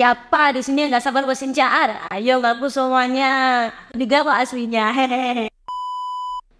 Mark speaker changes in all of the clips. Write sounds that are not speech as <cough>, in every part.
Speaker 1: Siapa di sini nggak sabar bersin caar? Ayo ngaku semuanya. Tiga kok aslinya. Hehehe.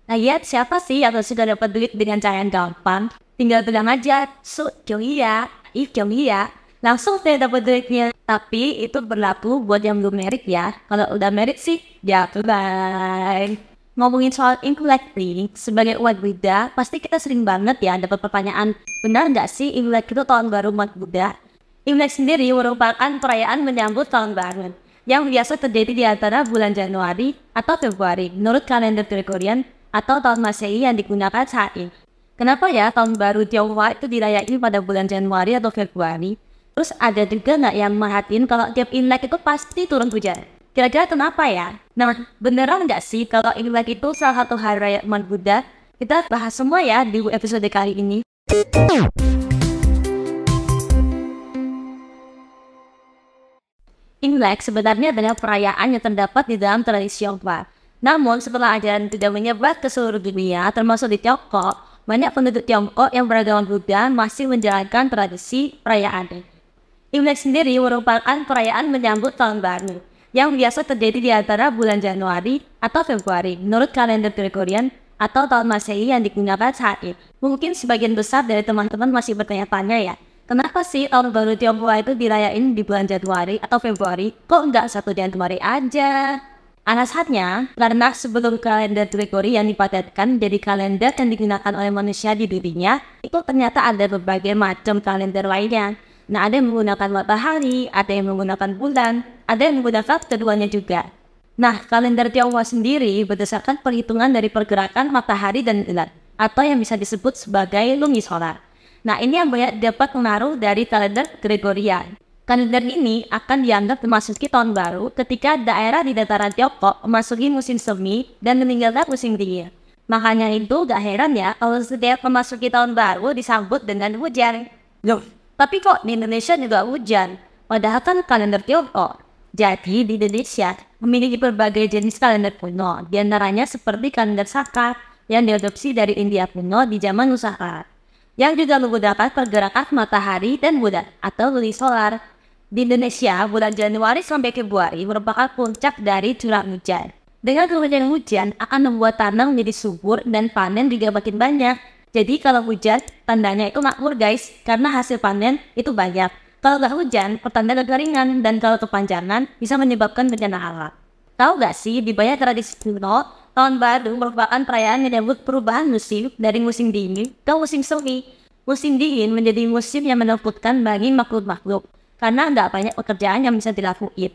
Speaker 1: Nah, iya, siapa sih yang sudah dapat duit dengan cara yang gampang? Tinggal bilang aja, su, iya, if iya. Langsung saya dapat duitnya. Tapi itu berlaku buat yang belum merit ya. Kalau udah merit sih, ya bye. Ngomongin soal Imlek nih, sebagai umat Buddha, pasti kita sering banget ya dapat pertanyaan, benar nggak sih Imlek itu tahun baru umat Buddha? Imlek sendiri merupakan perayaan menyambut tahun baru yang biasa terjadi di antara bulan Januari atau Februari menurut kalender Gregorian atau tahun Masehi yang digunakan saat ini. Kenapa ya tahun baru Tionghoa itu dirayakan pada bulan Januari atau Februari? Terus ada juga nggak yang merhatiin kalau tiap Imlek itu pasti turun hujan? Kira-kira kenapa ya? Nah, beneran nggak sih kalau Imlek itu salah satu hari raya umat Buddha? Kita bahas semua ya di episode kali ini. Imlek sebenarnya adalah perayaan yang terdapat di dalam tradisi Tionghoa. Namun setelah ajaran tidak menyebar ke seluruh dunia, termasuk di Tiongkok, banyak penduduk Tiongkok yang beragama Buddha masih menjalankan tradisi perayaan ini. Imlek sendiri merupakan perayaan menyambut tahun baru yang biasa terjadi di antara bulan Januari atau Februari menurut kalender Gregorian atau tahun Masehi yang digunakan saat ini. Mungkin sebagian besar dari teman-teman masih bertanya-tanya ya, Kenapa sih tahun baru Tionghoa itu dirayain di bulan Januari atau Februari? Kok nggak satu Januari aja? Alasannya, karena sebelum kalender Gregori yang dipadatkan jadi kalender yang digunakan oleh manusia di dirinya, itu ternyata ada berbagai macam kalender lainnya. Nah, ada yang menggunakan matahari, ada yang menggunakan bulan, ada yang menggunakan keduanya juga. Nah, kalender Tionghoa sendiri berdasarkan perhitungan dari pergerakan matahari dan bulan, atau yang bisa disebut sebagai lumi solar. Nah, ini yang banyak dapat pengaruh dari kalender Gregorian. Kalender ini akan dianggap memasuki tahun baru ketika daerah di dataran Tiongkok memasuki musim semi dan meninggalkan musim dingin. Makanya nah, itu gak heran ya kalau setiap memasuki tahun baru disambut dengan hujan. Loh, tapi kok di Indonesia juga hujan? Padahal kan kalender Tiongkok. Jadi di Indonesia memiliki berbagai jenis kalender kuno, diantaranya seperti kalender Saka yang diadopsi dari India kuno di zaman Nusantara yang juga menggunakan pergerakan matahari dan bulan atau lunisolar solar. Di Indonesia, bulan Januari sampai Februari merupakan puncak dari curah hujan. Dengan kemudian hujan akan membuat tanah menjadi subur dan panen juga makin banyak. Jadi kalau hujan, tandanya itu makmur guys, karena hasil panen itu banyak. Kalau nggak hujan, pertanda kekeringan dan kalau kepanjangan bisa menyebabkan bencana alam. Tahu gak sih, di banyak tradisi kuno, Tahun baru merupakan perayaan menyambut perubahan musim dari musim dingin ke musim semi. Musim dingin menjadi musim yang menakutkan bagi makhluk-makhluk karena tidak banyak pekerjaan yang bisa dilakukan.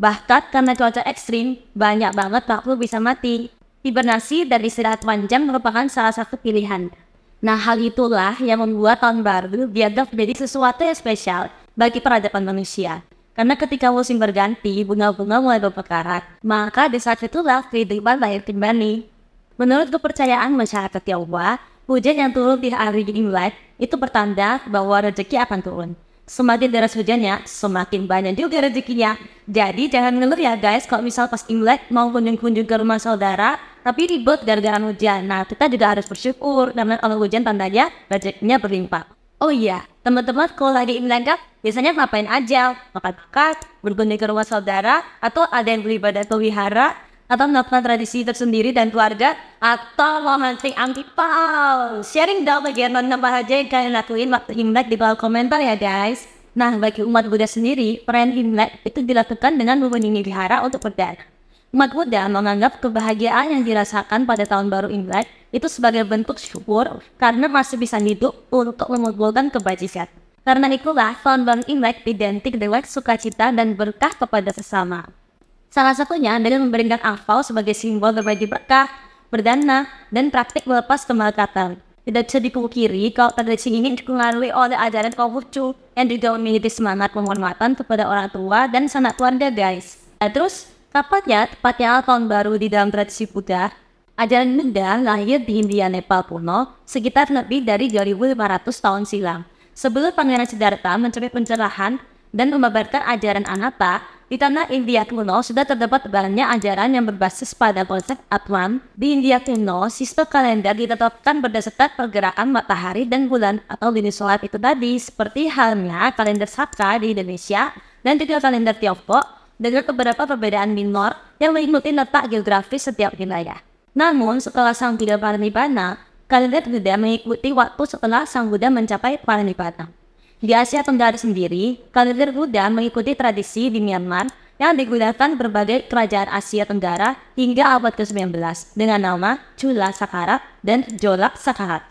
Speaker 1: Bahkan karena cuaca ekstrim, banyak banget makhluk bisa mati. Hibernasi dan istirahat panjang merupakan salah satu pilihan. Nah, hal itulah yang membuat tahun baru dianggap menjadi sesuatu yang spesial bagi peradaban manusia. Karena ketika musim berganti, bunga-bunga mulai berpekarat, maka di saat itulah kehidupan lahir kembali. Menurut kepercayaan masyarakat Tionghoa, hujan yang turun di hari Imlek itu bertanda bahwa rezeki akan turun. Semakin deras hujannya, semakin banyak juga rezekinya. Jadi jangan ngeluh ya guys, kalau misal pas Imlek mau kunjung-kunjung ke rumah saudara, tapi ribet gara-gara hujan. Nah, kita juga harus bersyukur, karena kalau hujan tandanya rezekinya berlimpah. Oh iya, Teman-teman kalau lagi imlek biasanya ngapain aja? Makan makan, berkunjung ke rumah saudara, atau ada yang beribadah ke wihara, atau melakukan tradisi tersendiri dan keluarga, atau mau hunting Sharing dong bagian apa aja yang kalian lakuin waktu imlek di bawah komentar ya guys. Nah, bagi umat Buddha sendiri, peran Imlek itu dilakukan dengan membeningi wihara untuk perdana. Umat Buddha menganggap kebahagiaan yang dirasakan pada tahun baru Imlek itu sebagai bentuk syukur karena masih bisa hidup untuk mengumpulkan kebajikan. Karena itulah tahun baru Imlek identik dengan sukacita dan berkah kepada sesama. Salah satunya dengan memberikan angpau sebagai simbol berbagi berkah, berdana, dan praktik melepas kemalakatan. Tidak bisa dipungkiri kalau tradisi ini dipengaruhi oleh ajaran Konghucu yang juga memiliki semangat penghormatan kepada orang tua dan sanak keluarga guys. Nah, terus, Tepatnya, tepatnya tahun baru di dalam tradisi Buddha, ajaran Buddha lahir di India Nepal kuno sekitar lebih dari 2500 tahun silam. Sebelum Pangeran Siddhartha mencapai pencerahan dan membabarkan ajaran Anatta, di tanah India kuno sudah terdapat banyak ajaran yang berbasis pada konsep Atman. Di India kuno, sistem kalender ditetapkan berdasarkan pergerakan matahari dan bulan atau lini solar itu tadi, seperti halnya kalender Saka di Indonesia dan juga kalender Tiongkok dengan beberapa perbedaan minor yang mengikuti letak geografis setiap wilayah. Namun, setelah sang Buddha Parinibbana, kalender Buddha mengikuti waktu setelah sang Buddha mencapai Parinibbana. Di Asia Tenggara sendiri, kalender Buddha mengikuti tradisi di Myanmar yang digunakan berbagai kerajaan Asia Tenggara hingga abad ke-19 dengan nama Chula Sakara dan Jolak Sakahat.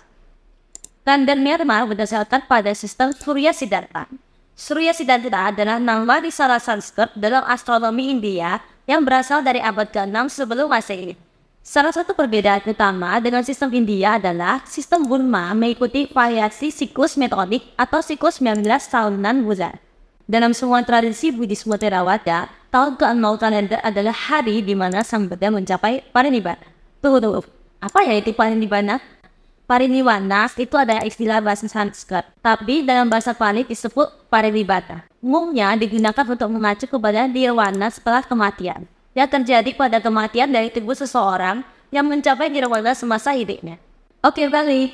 Speaker 1: Kalender Myanmar berdasarkan pada sistem Surya Siddhartha Surya Siddhanta adalah nama di salah Sanskrit dalam astronomi India yang berasal dari abad ke-6 sebelum Masehi. Salah satu perbedaan utama dengan sistem India adalah sistem Burma mengikuti variasi siklus metodik atau siklus 19 tahunan bulan. Dalam semua tradisi Buddhisme Theravada, tahun ke-0 kalender adalah hari di mana sang Buddha mencapai parinibbana. Tunggu, tunggu. Apa ya itu parinibbana? Pariniwana itu ada istilah bahasa Sanskrit, tapi dalam bahasa Pali disebut pariwibata. Umumnya digunakan untuk mengacu kepada nirwana setelah kematian, yang terjadi pada kematian dari tubuh seseorang yang mencapai nirwana semasa hidupnya. Oke, okay, balik.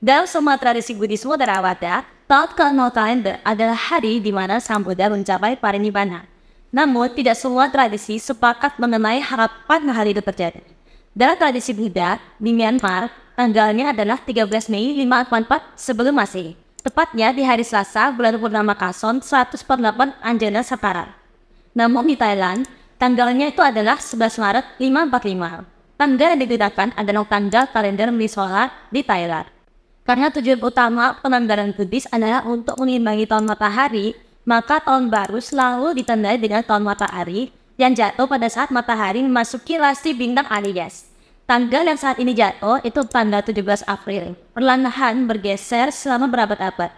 Speaker 1: Dalam semua tradisi Buddhisme Theravada, Tahun ke-0 kalender adalah hari di mana Sang Buddha mencapai parinibbana. Namun, tidak semua tradisi sepakat mengenai harapan hari itu terjadi. Dalam tradisi Buddha di Myanmar, tanggalnya adalah 13 Mei 544 sebelum Masehi. Tepatnya di hari Selasa, bulan purnama Kason 148 Anjana Sapara. Namun di Thailand, tanggalnya itu adalah 11 Maret 545. Tanggal yang digunakan adalah tanggal kalender Misola di Thailand. Karena tujuan utama penanggaran Buddhis adalah untuk mengimbangi tahun matahari, maka tahun baru selalu ditandai dengan tahun matahari yang jatuh pada saat matahari memasuki rasi bintang Aries. Tanggal yang saat ini jatuh itu tanggal 17 April, perlahan lahan bergeser selama berabad-abad.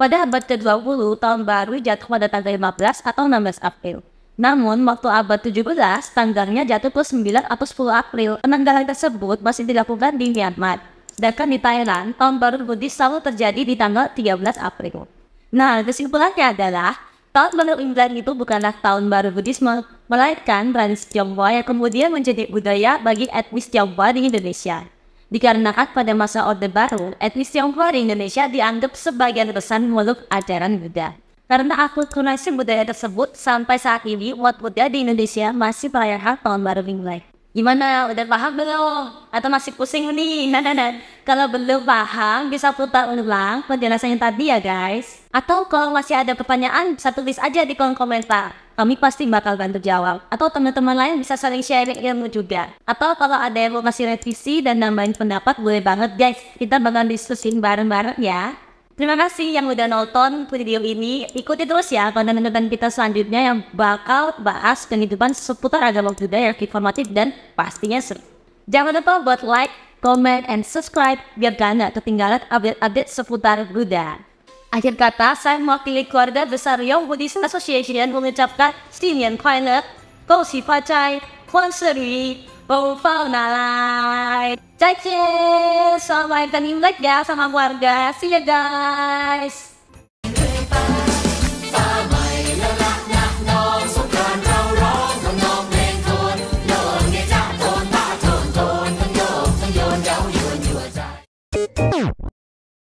Speaker 1: Pada abad ke-20, tahun baru jatuh pada tanggal 15 atau 16 April. Namun, waktu abad 17, tanggalnya jatuh ke 9 atau 10 April. Penanggalan tersebut masih dilakukan di Myanmar. Sedangkan di Thailand, tahun baru Buddhis selalu terjadi di tanggal 13 April. Nah, kesimpulannya adalah, tahun baru Imlek itu bukanlah tahun baru Buddhisme, Melahirkan tradisi Tionghoa yang kemudian menjadi budaya bagi etnis Tionghoa di Indonesia. Dikarenakan pada masa Orde Baru, etnis Tionghoa di Indonesia dianggap sebagian besar meluk ajaran Buddha. Karena akulturasi budaya tersebut, sampai saat ini umat Buddha di Indonesia masih merayakan tahun baru Imlek. Gimana? Udah paham belum? Atau masih pusing nih? <laughs> Nah, nah, nah. Kalau belum paham, bisa putar ulang penjelasannya tadi ya guys. Atau kalau masih ada pertanyaan, bisa tulis aja di kolom komentar kami pasti bakal bantu jawab. Atau teman-teman lain bisa saling sharing ilmu juga. Atau kalau ada yang mau kasih revisi dan nambahin pendapat, boleh banget guys. Kita bakal diskusin bareng-bareng ya. Terima kasih yang udah nonton video ini. Ikuti terus ya konten-konten kita selanjutnya yang bakal bahas kehidupan seputar agama Buddha yang informatif dan pastinya seru. Jangan lupa buat like, comment, and subscribe biar kalian gak ketinggalan update-update seputar Buddha. Akhir kata, saya mewakili keluarga besar Young Buddhist Association mengucapkan Sinian Pilot, kau Xi Fa Chai, Huan Seri, Bau Lai. Selamat datang Imlek ya sama keluarga. See you guys.